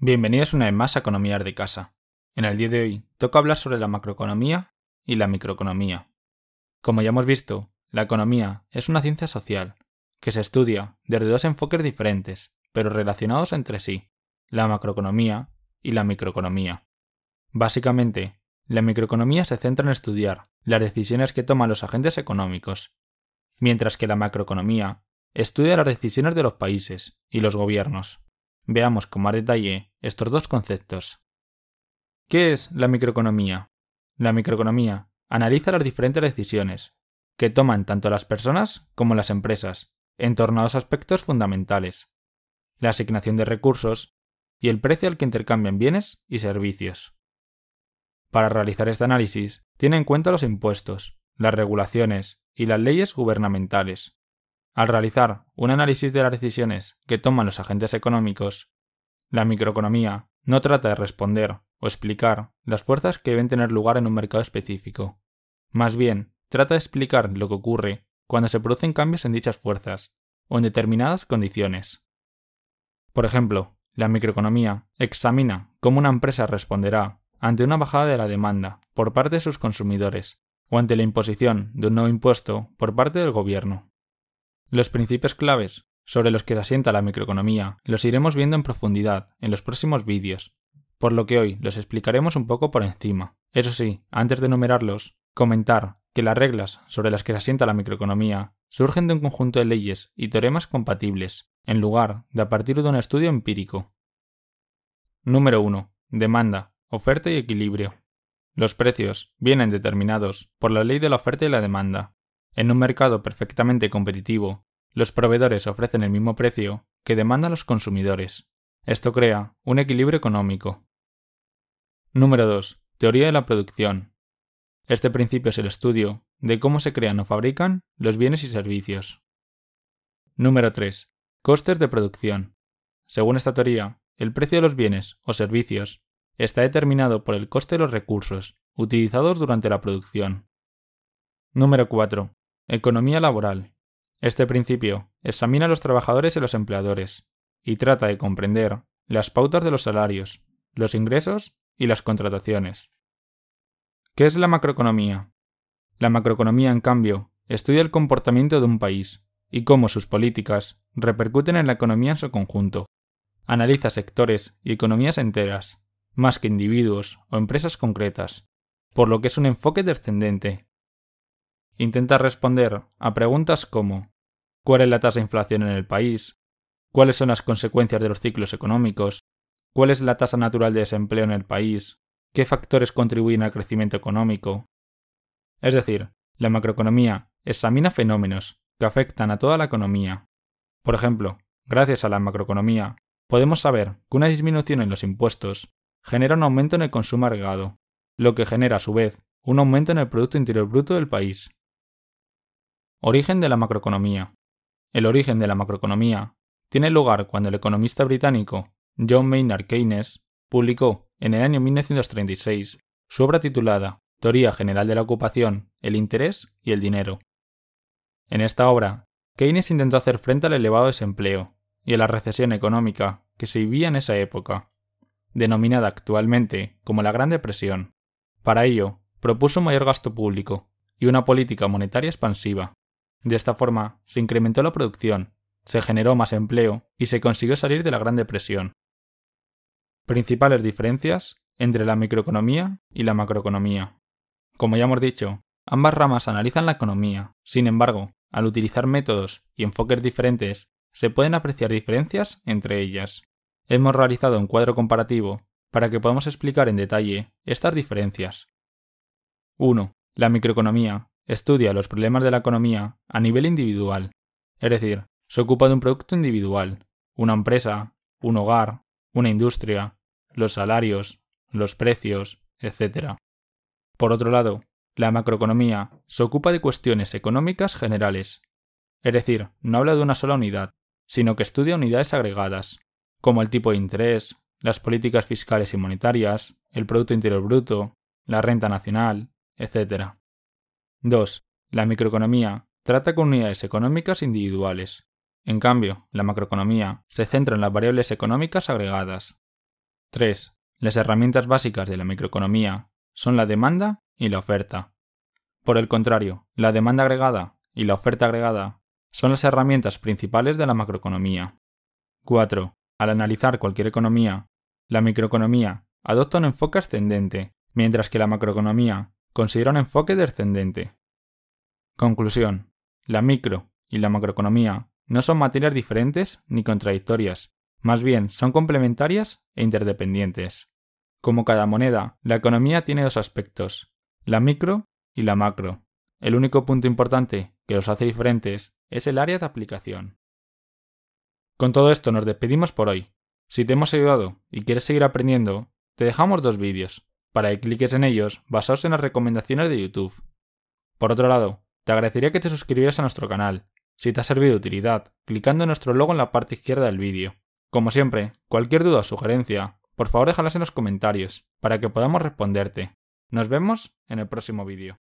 Bienvenidos una vez más a Economía de Casa. En el día de hoy toca hablar sobre la macroeconomía y la microeconomía. Como ya hemos visto, la economía es una ciencia social que se estudia desde dos enfoques diferentes, pero relacionados entre sí, la macroeconomía y la microeconomía. Básicamente, la microeconomía se centra en estudiar las decisiones que toman los agentes económicos, mientras que la macroeconomía estudia las decisiones de los países y los gobiernos. Veamos con más detalle estos dos conceptos. ¿Qué es la microeconomía? La microeconomía analiza las diferentes decisiones que toman tanto las personas como las empresas en torno a dos aspectos fundamentales, la asignación de recursos y el precio al que intercambian bienes y servicios. Para realizar este análisis, tiene en cuenta los impuestos, las regulaciones y las leyes gubernamentales, al realizar un análisis de las decisiones que toman los agentes económicos, la microeconomía no trata de responder o explicar las fuerzas que deben tener lugar en un mercado específico. Más bien, trata de explicar lo que ocurre cuando se producen cambios en dichas fuerzas o en determinadas condiciones. Por ejemplo, la microeconomía examina cómo una empresa responderá ante una bajada de la demanda por parte de sus consumidores o ante la imposición de un nuevo impuesto por parte del gobierno. Los principios claves sobre los que se asienta la microeconomía los iremos viendo en profundidad en los próximos vídeos, por lo que hoy los explicaremos un poco por encima. Eso sí, antes de enumerarlos, comentar que las reglas sobre las que se asienta la microeconomía surgen de un conjunto de leyes y teoremas compatibles, en lugar de a partir de un estudio empírico. Número 1. Demanda, oferta y equilibrio. Los precios vienen determinados por la ley de la oferta y la demanda, en un mercado perfectamente competitivo, los proveedores ofrecen el mismo precio que demandan los consumidores. Esto crea un equilibrio económico. Número 2. Teoría de la producción. Este principio es el estudio de cómo se crean o fabrican los bienes y servicios. Número 3. Costes de producción. Según esta teoría, el precio de los bienes o servicios está determinado por el coste de los recursos utilizados durante la producción. Número 4. Economía laboral. Este principio examina a los trabajadores y los empleadores, y trata de comprender las pautas de los salarios, los ingresos y las contrataciones. ¿Qué es la macroeconomía? La macroeconomía, en cambio, estudia el comportamiento de un país y cómo sus políticas repercuten en la economía en su conjunto. Analiza sectores y economías enteras, más que individuos o empresas concretas, por lo que es un enfoque descendente intenta responder a preguntas como ¿cuál es la tasa de inflación en el país? ¿Cuáles son las consecuencias de los ciclos económicos? ¿Cuál es la tasa natural de desempleo en el país? ¿Qué factores contribuyen al crecimiento económico? Es decir, la macroeconomía examina fenómenos que afectan a toda la economía. Por ejemplo, gracias a la macroeconomía, podemos saber que una disminución en los impuestos genera un aumento en el consumo agregado, lo que genera a su vez un aumento en el Producto Interior Bruto del país. Origen de la macroeconomía. El origen de la macroeconomía tiene lugar cuando el economista británico John Maynard Keynes publicó en el año 1936 su obra titulada Teoría General de la Ocupación, el Interés y el Dinero. En esta obra, Keynes intentó hacer frente al elevado desempleo y a la recesión económica que se vivía en esa época, denominada actualmente como la Gran Depresión. Para ello, propuso mayor gasto público y una política monetaria expansiva, de esta forma, se incrementó la producción, se generó más empleo y se consiguió salir de la Gran Depresión. Principales diferencias entre la microeconomía y la macroeconomía. Como ya hemos dicho, ambas ramas analizan la economía, sin embargo, al utilizar métodos y enfoques diferentes, se pueden apreciar diferencias entre ellas. Hemos realizado un cuadro comparativo para que podamos explicar en detalle estas diferencias. 1. La microeconomía estudia los problemas de la economía a nivel individual, es decir, se ocupa de un producto individual, una empresa, un hogar, una industria, los salarios, los precios, etc. Por otro lado, la macroeconomía se ocupa de cuestiones económicas generales, es decir, no habla de una sola unidad, sino que estudia unidades agregadas, como el tipo de interés, las políticas fiscales y monetarias, el Producto Interior Bruto, la renta nacional, etc. 2. La microeconomía trata con unidades económicas individuales. En cambio, la macroeconomía se centra en las variables económicas agregadas. 3. Las herramientas básicas de la microeconomía son la demanda y la oferta. Por el contrario, la demanda agregada y la oferta agregada son las herramientas principales de la macroeconomía. 4. Al analizar cualquier economía, la microeconomía adopta un enfoque ascendente, mientras que la macroeconomía considera un enfoque descendente. Conclusión. La micro y la macroeconomía no son materias diferentes ni contradictorias, más bien son complementarias e interdependientes. Como cada moneda, la economía tiene dos aspectos, la micro y la macro. El único punto importante que los hace diferentes es el área de aplicación. Con todo esto nos despedimos por hoy. Si te hemos ayudado y quieres seguir aprendiendo, te dejamos dos vídeos, para que cliques en ellos basados en las recomendaciones de YouTube. Por otro lado, te agradecería que te suscribieras a nuestro canal, si te ha servido de utilidad, clicando en nuestro logo en la parte izquierda del vídeo. Como siempre, cualquier duda o sugerencia, por favor déjalas en los comentarios, para que podamos responderte. Nos vemos en el próximo vídeo.